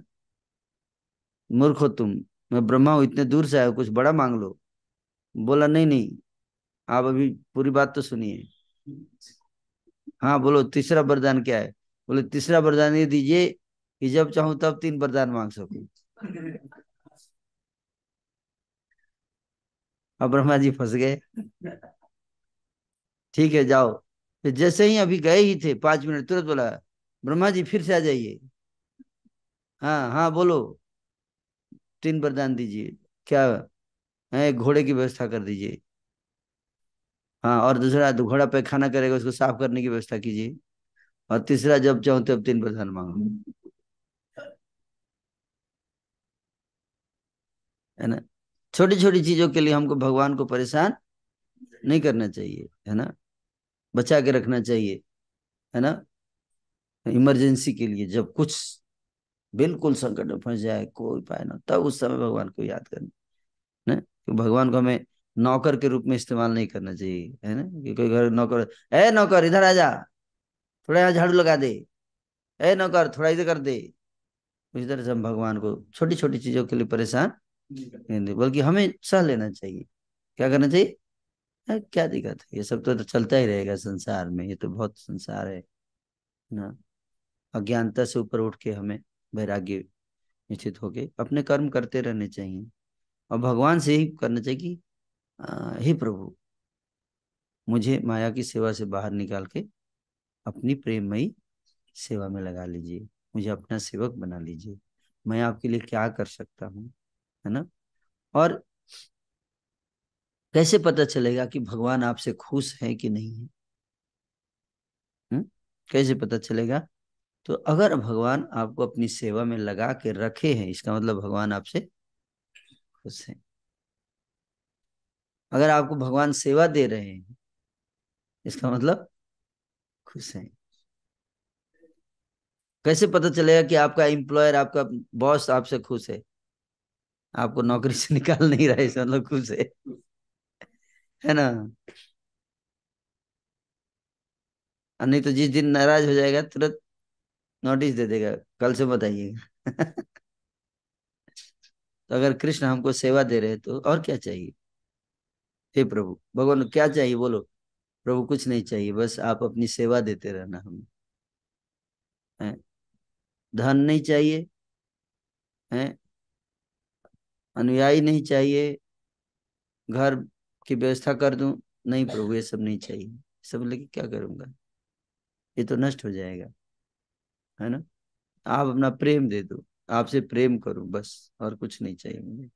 मूर्ख हो तुम मैं ब्रह्मा हूं इतने दूर से आया कुछ बड़ा मांग लो बोला नहीं नहीं आप अभी पूरी बात तो सुनिए हाँ बोलो तीसरा वरदान क्या है बोले तीसरा वरदान ये दीजिए कि जब चाहू तब तीन वरदान मांग सकू अब ब्रह्मा जी फंस गए ठीक है जाओ फिर जैसे ही अभी गए ही थे पांच मिनट तुरंत बोला ब्रह्मा जी फिर से आ जाइए हाँ हाँ बोलो तीन वरदान दीजिए क्या है घोड़े की व्यवस्था कर दीजिए हाँ और दूसरा घोड़ा पैखाना करेगा उसको साफ करने की व्यवस्था कीजिए और तीसरा जब चाहो तब तीन प्रधान मांगो है ना छोटी छोटी चीजों के लिए हमको भगवान को परेशान नहीं करना चाहिए है ना बचा के रखना चाहिए है ना इमरजेंसी के लिए जब कुछ बिल्कुल संकट में फंस जाए कोई उपाय ना तब उस समय भगवान को याद करना है तो भगवान को हमें नौकर के रूप में इस्तेमाल नहीं करना चाहिए है ना कि कोई घर नौकर ए नौकर इधर आ जा थोड़ा यहाँ झाड़ू लगा दे ए नौकर थोड़ा इधर कर दे उसी तरह से हम भगवान को छोटी छोटी चीजों के लिए परेशान नहीं बल्कि हमें सह लेना चाहिए क्या करना चाहिए आ, क्या दिक्कत है ये सब तो, तो चलता ही रहेगा संसार में ये तो बहुत संसार है ना अज्ञानता से ऊपर उठ के हमें वैराग्य निश्चित होके अपने कर्म करते रहने चाहिए और भगवान से ही करना चाहिए कि हे प्रभु मुझे माया की सेवा से बाहर निकाल के अपनी प्रेमयी सेवा में लगा लीजिए मुझे अपना सेवक बना लीजिए मैं आपके लिए क्या कर सकता हूँ है ना और कैसे पता चलेगा कि भगवान आपसे खुश है कि नहीं है हुँ? कैसे पता चलेगा तो अगर भगवान आपको अपनी सेवा में लगा के रखे हैं इसका मतलब भगवान आपसे खुश हैं अगर आपको भगवान सेवा दे रहे हैं इसका मतलब खुश हैं कैसे पता चलेगा कि आपका एम्प्लॉयर आपका बॉस आपसे खुश है आपको नौकरी से <laughs> निकाल नहीं रहा है इसका मतलब खुश है है ना नहीं तो जिस दिन नाराज हो जाएगा तुरंत नोटिस दे देगा कल से बताइएगा <laughs> तो अगर कृष्ण हमको सेवा दे रहे तो और क्या चाहिए हे प्रभु भगवान क्या चाहिए बोलो प्रभु कुछ नहीं चाहिए बस आप अपनी सेवा देते रहना हमें धन नहीं चाहिए है अनुयायी नहीं चाहिए घर की व्यवस्था कर दूं नहीं प्रभु ये सब नहीं चाहिए सब लेके क्या करूंगा ये तो नष्ट हो जाएगा है ना आप अपना प्रेम दे दो आपसे प्रेम करूं बस और कुछ नहीं चाहिए मुझे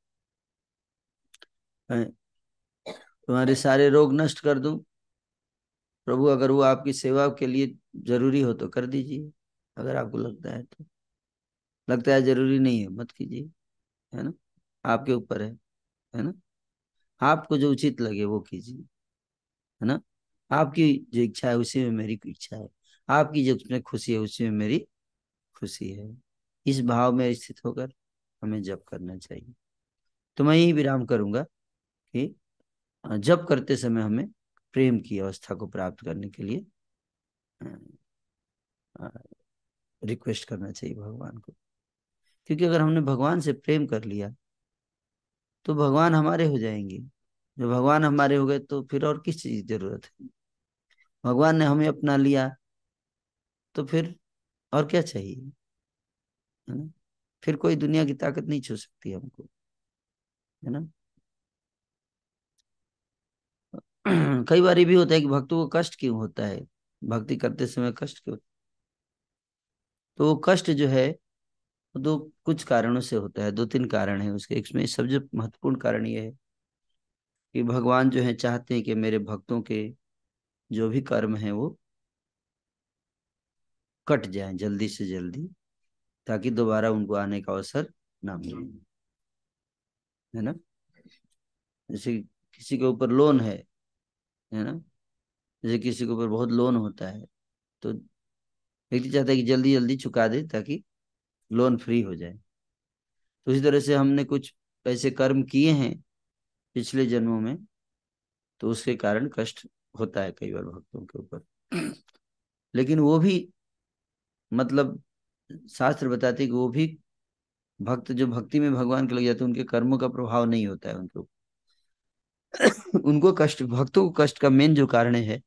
तुम्हारे सारे रोग नष्ट कर दूं प्रभु अगर वो आपकी सेवा के लिए जरूरी हो तो कर दीजिए अगर आपको लगता है तो लगता है जरूरी नहीं है मत कीजिए है ना आपके ऊपर है है ना आपको जो उचित लगे वो कीजिए है ना आपकी जो इच्छा है उसी में मेरी इच्छा है आपकी जो उसमें खुशी है उसी में मेरी खुशी है इस भाव में स्थित होकर हमें जप करना चाहिए तो मैं यही विराम करूंगा कि जप करते समय हमें प्रेम की अवस्था को प्राप्त करने के लिए रिक्वेस्ट करना चाहिए भगवान को क्योंकि अगर हमने भगवान से प्रेम कर लिया तो भगवान हमारे हो जाएंगे जब भगवान हमारे हो गए तो फिर और किस चीज की जरूरत है भगवान ने हमें अपना लिया तो फिर और क्या चाहिए है ना फिर कोई दुनिया की ताकत नहीं छू सकती हमको है ना <clears throat> कई बार भी होता है कि भक्तों को कष्ट क्यों होता है भक्ति करते समय कष्ट क्यों तो वो कष्ट जो है दो कुछ कारणों से होता है दो तीन कारण है उसके इसमें सबसे महत्वपूर्ण कारण ये है कि भगवान जो है चाहते हैं कि मेरे भक्तों के जो भी कर्म है वो कट जाए जल्दी से जल्दी ताकि दोबारा उनको आने का अवसर ना मिले हम्म। है ना जैसे किसी के ऊपर लोन है है ना जैसे किसी के ऊपर बहुत लोन होता है तो व्यक्ति चाहता है कि जल्दी जल्दी चुका दे ताकि लोन फ्री हो जाए तो उसी तरह से हमने कुछ ऐसे कर्म किए हैं पिछले जन्मों में तो उसके कारण कष्ट होता है कई बार भक्तों के ऊपर लेकिन वो भी मतलब शास्त्र बताते कि वो भी भक्त जो भक्ति में भगवान के लग जाते हैं उनके कर्मों का प्रभाव नहीं होता है उनके ऊपर <coughs> उनको कष्ट भक्तों को कष्ट का मेन जो कारण है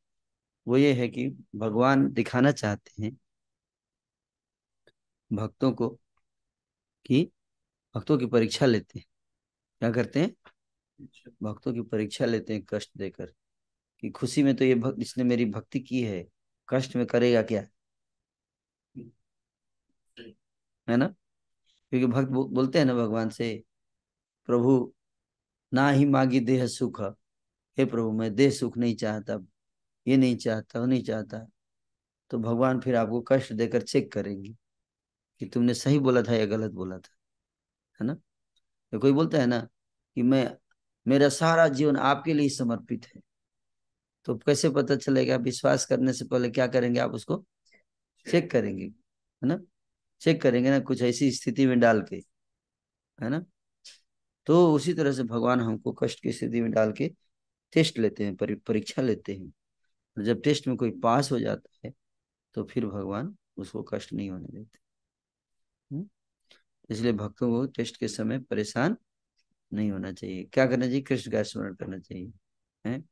वो ये है कि भगवान दिखाना चाहते हैं भक्तों को कि भक्तों की परीक्षा लेते हैं क्या करते हैं अच्छा। भक्तों की परीक्षा लेते हैं कष्ट देकर कि खुशी में तो ये भक्त इसने मेरी भक्ति की है कष्ट में करेगा क्या है ना क्योंकि भक्त बोलते हैं ना भगवान से प्रभु ना ही मांगी देह सुख हे प्रभु मैं देह सुख नहीं चाहता ये नहीं चाहता वो नहीं चाहता तो भगवान फिर आपको कष्ट देकर चेक करेंगे कि तुमने सही बोला था या गलत बोला था है ना तो कोई बोलता है ना कि मैं मेरा सारा जीवन आपके लिए समर्पित है तो कैसे पता चलेगा विश्वास करने से पहले क्या करेंगे आप उसको चेक करेंगे है ना चेक करेंगे ना कुछ ऐसी स्थिति में डाल के है ना तो उसी तरह से भगवान हमको कष्ट की स्थिति में डाल के टेस्ट लेते हैं परीक्षा लेते हैं जब टेस्ट में कोई पास हो जाता है तो फिर भगवान उसको कष्ट नहीं होने देते हम्म? इसलिए भक्तों को टेस्ट के समय परेशान नहीं होना चाहिए क्या करना चाहिए कृष्ण का स्मरण करना चाहिए है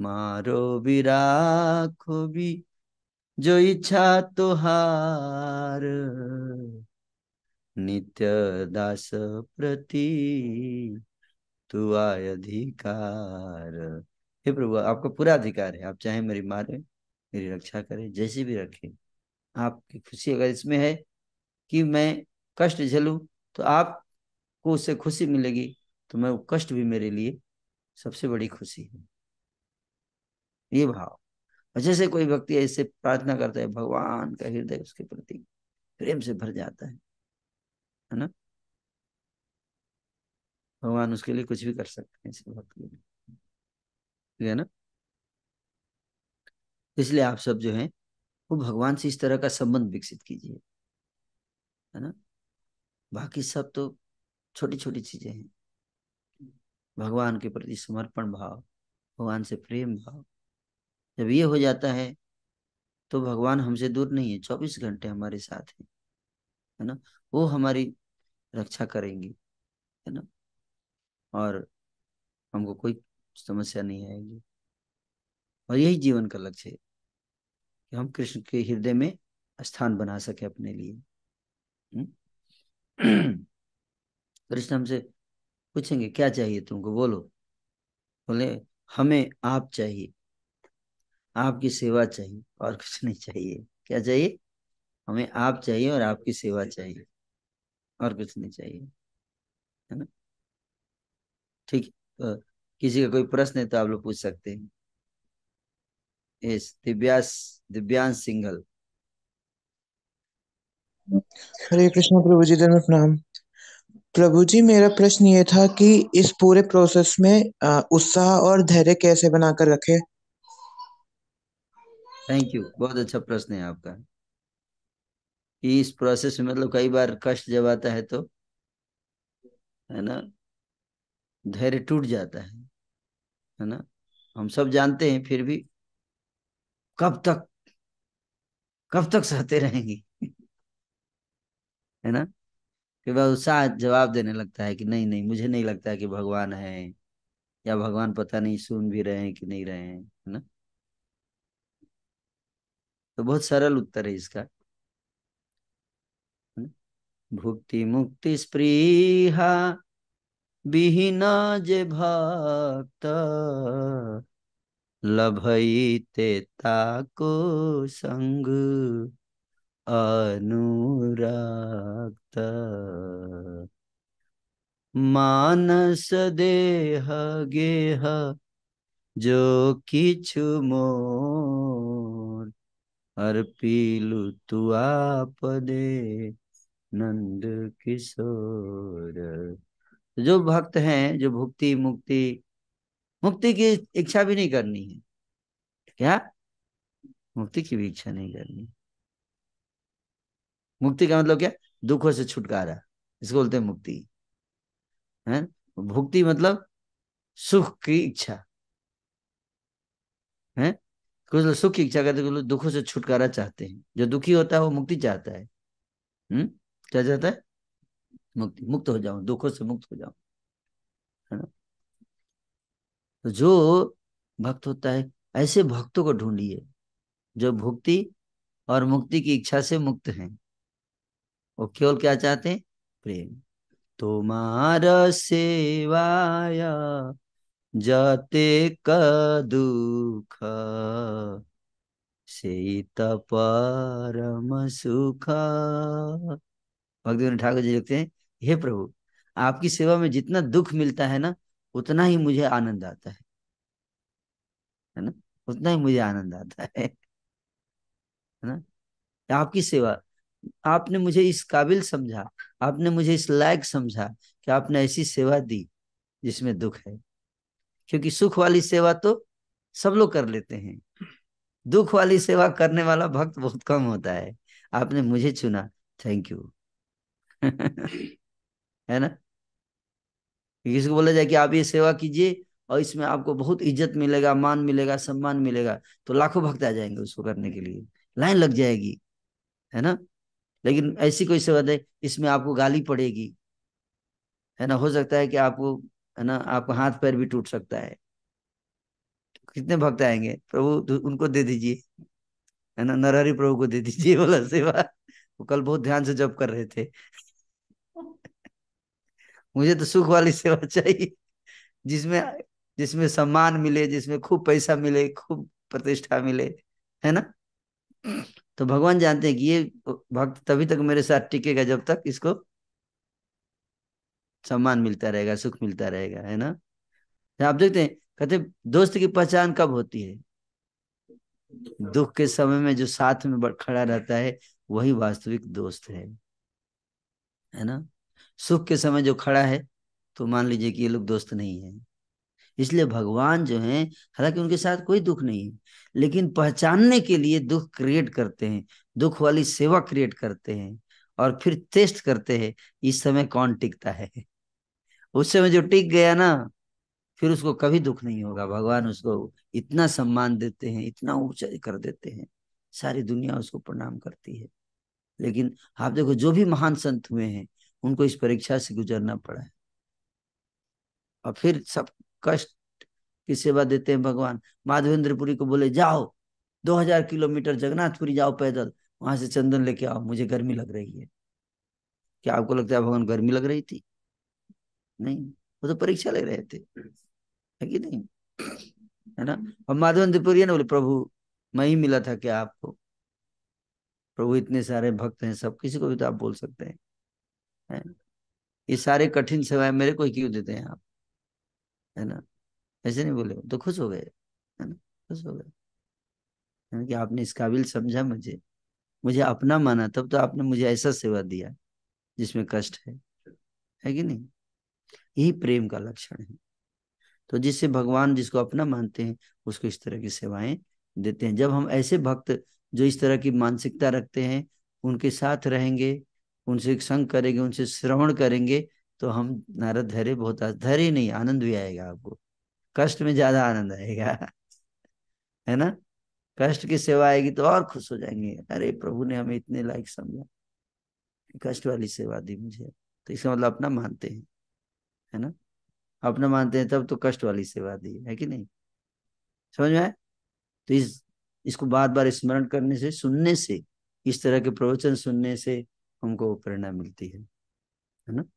मारो भी राखो भी जो इच्छा तुहार नित्य दास प्रति तू आय अधिकार हे प्रभु आपका पूरा अधिकार है आप चाहे मेरी मारे मेरी रक्षा करे जैसी भी रखे आपकी खुशी अगर इसमें है कि मैं कष्ट झेलूं तो आपको उससे खुशी मिलेगी तो मैं वो कष्ट भी मेरे लिए सबसे बड़ी खुशी है ये भाव जैसे कोई व्यक्ति ऐसे प्रार्थना करता है भगवान का हृदय उसके प्रति प्रेम से भर जाता है है ना भगवान उसके लिए कुछ भी कर सकते हैं इस भक्त के लिए है ना इसलिए आप सब जो है वो भगवान से इस तरह का संबंध विकसित कीजिए है ना बाकी सब तो छोटी छोटी चीजें हैं भगवान के प्रति समर्पण भाव भगवान से प्रेम भाव जब ये हो जाता है तो भगवान हमसे दूर नहीं है चौबीस घंटे हमारे साथ है है ना वो हमारी रक्षा करेंगे है ना और हमको कोई समस्या नहीं आएगी और यही जीवन का लक्ष्य है कि हम कृष्ण के हृदय में स्थान बना सके अपने लिए हम्म? <clears throat> कृष्ण हमसे पूछेंगे क्या चाहिए तुमको बोलो बोले हमें आप चाहिए आपकी सेवा चाहिए और कुछ नहीं चाहिए क्या चाहिए हमें आप चाहिए और आपकी सेवा चाहिए और कुछ नहीं चाहिए है ना ठीक तो किसी का कोई प्रश्न है तो आप लोग पूछ सकते हैं दिव्यास दिव्यांश सिंगल हरे कृष्ण प्रभु जी जन्म प्रणाम प्रभु जी मेरा प्रश्न ये था कि इस पूरे प्रोसेस में उत्साह और धैर्य कैसे बनाकर रखे थैंक यू बहुत अच्छा प्रश्न है आपका कि इस प्रोसेस में मतलब कई बार कष्ट जब आता है तो है ना धैर्य टूट जाता है है ना हम सब जानते हैं फिर भी कब तक कब तक सहते रहेंगे है ना कि वह उत्साह जवाब देने लगता है कि नहीं नहीं मुझे नहीं लगता है कि भगवान है या भगवान पता नहीं सुन भी रहे हैं कि नहीं रहे हैं है ना तो बहुत सरल उत्तर है इसका हम्म। भुक्ति मुक्ति स्प्रीहा विहीना जे भक्त ते ताको संग अनुरक्त मानस देह गेह जो किछु मोह तू आप दे नंद किशोर तो जो भक्त हैं जो भुक्ति मुक्ति मुक्ति की इच्छा भी नहीं करनी है क्या मुक्ति की भी इच्छा नहीं करनी मुक्ति का मतलब क्या दुखों से छुटकारा इसको बोलते हैं मुक्ति है भुक्ति मतलब सुख की इच्छा है कुछ लोग सुख की इच्छा करते कुछ लोग दुखों से छुटकारा चाहते हैं जो दुखी होता है वो मुक्ति चाहता है हम्म क्या चाहता है मुक्ति मुक्त हो जाऊं दुखों से मुक्त हो जाऊं है ना तो जो भक्त होता है ऐसे भक्तों को ढूंढिए जो भुक्ति और मुक्ति की इच्छा से मुक्त हैं वो केवल क्या चाहते हैं प्रेम तुम्हारा सेवाया जाते कदुखा से तपारम सुखा भक्ति ठाकुर जी लिखते हैं हे प्रभु आपकी सेवा में जितना दुख मिलता है ना उतना ही मुझे आनंद आता है है ना उतना ही मुझे आनंद आता है है ना आपकी सेवा आपने मुझे इस काबिल समझा आपने मुझे इस लायक समझा कि आपने ऐसी सेवा दी जिसमें दुख है क्योंकि सुख वाली सेवा तो सब लोग कर लेते हैं दुख वाली सेवा करने वाला भक्त बहुत कम होता है आपने मुझे चुना थैंक यू <laughs> है ना किसी को बोला जाए कि आप ये सेवा कीजिए और इसमें आपको बहुत इज्जत मिलेगा मान मिलेगा सम्मान मिलेगा तो लाखों भक्त आ जाएंगे उसको करने के लिए लाइन लग जाएगी है ना लेकिन ऐसी कोई सेवा दे इसमें आपको गाली पड़ेगी है ना हो सकता है कि आपको है ना आपका हाथ पैर भी टूट सकता है कितने भक्त आएंगे प्रभु उनको दे दीजिए है ना नरहरि प्रभु को दे दीजिए बोला सेवा वो कल बहुत ध्यान से जब कर रहे थे मुझे तो सुख वाली सेवा चाहिए जिसमें जिसमें सम्मान मिले जिसमें खूब पैसा मिले खूब प्रतिष्ठा मिले है ना तो भगवान जानते हैं कि ये भक्त तभी तक मेरे साथ टिकेगा जब तक इसको सम्मान मिलता रहेगा सुख मिलता रहेगा है ना तो आप देखते हैं कहते दोस्त की पहचान कब होती है दुख के समय में जो साथ में खड़ा रहता है वही वास्तविक दोस्त है है ना सुख के समय जो खड़ा है तो मान लीजिए कि ये लोग दोस्त नहीं है इसलिए भगवान जो है हालांकि उनके साथ कोई दुख नहीं है लेकिन पहचानने के लिए दुख क्रिएट करते हैं दुख वाली सेवा क्रिएट करते हैं और फिर टेस्ट करते हैं इस समय कौन टिकता है उस समय जो टिक गया ना फिर उसको कभी दुख नहीं होगा भगवान उसको इतना सम्मान देते हैं इतना ऊंचा कर देते हैं सारी दुनिया उसको प्रणाम करती है लेकिन आप देखो जो भी महान संत हुए हैं उनको इस परीक्षा से गुजरना पड़ा है और फिर सब कष्ट की सेवा देते हैं भगवान माधवेंद्रपुरी को बोले जाओ 2000 किलोमीटर जगन्नाथपुरी जाओ पैदल वहां से चंदन लेके आओ मुझे गर्मी लग रही है क्या आपको लगता है भगवान गर्मी लग रही थी नहीं वो तो परीक्षा ले रहे थे हम्म। है कि नहीं है ना और माधवन त्रिपुरी ने बोले प्रभु मैं ही मिला था क्या आपको प्रभु इतने सारे भक्त हैं सब किसी को भी तो आप बोल सकते हैं है? ये सारे कठिन सेवाएं मेरे को क्यों देते हैं आप है ना ऐसे नहीं बोले तो खुश हो गए है ना खुश हो गए कि आपने इस काबिल समझा मुझे मुझे अपना माना तब तो आपने मुझे ऐसा सेवा दिया जिसमें कष्ट है है कि नहीं यही प्रेम का लक्षण है तो जिससे भगवान जिसको अपना मानते हैं उसको इस तरह की सेवाएं देते हैं जब हम ऐसे भक्त जो इस तरह की मानसिकता रखते हैं उनके साथ रहेंगे उनसे संग करेंगे उनसे श्रवण करेंगे तो हम नारद धैर्य बहुत धैर्य नहीं आनंद भी आएगा आपको कष्ट में ज्यादा आनंद आएगा <laughs> है ना कष्ट की सेवा आएगी तो और खुश हो जाएंगे अरे प्रभु ने हमें इतने लायक समझा कष्ट वाली सेवा दी मुझे तो इसका मतलब अपना मानते हैं है ना अपना मानते हैं तब तो कष्ट वाली सेवा दी है कि नहीं समझ में आए तो इस इसको बार बार स्मरण करने से सुनने से इस तरह के प्रवचन सुनने से हमको प्रेरणा मिलती है है ना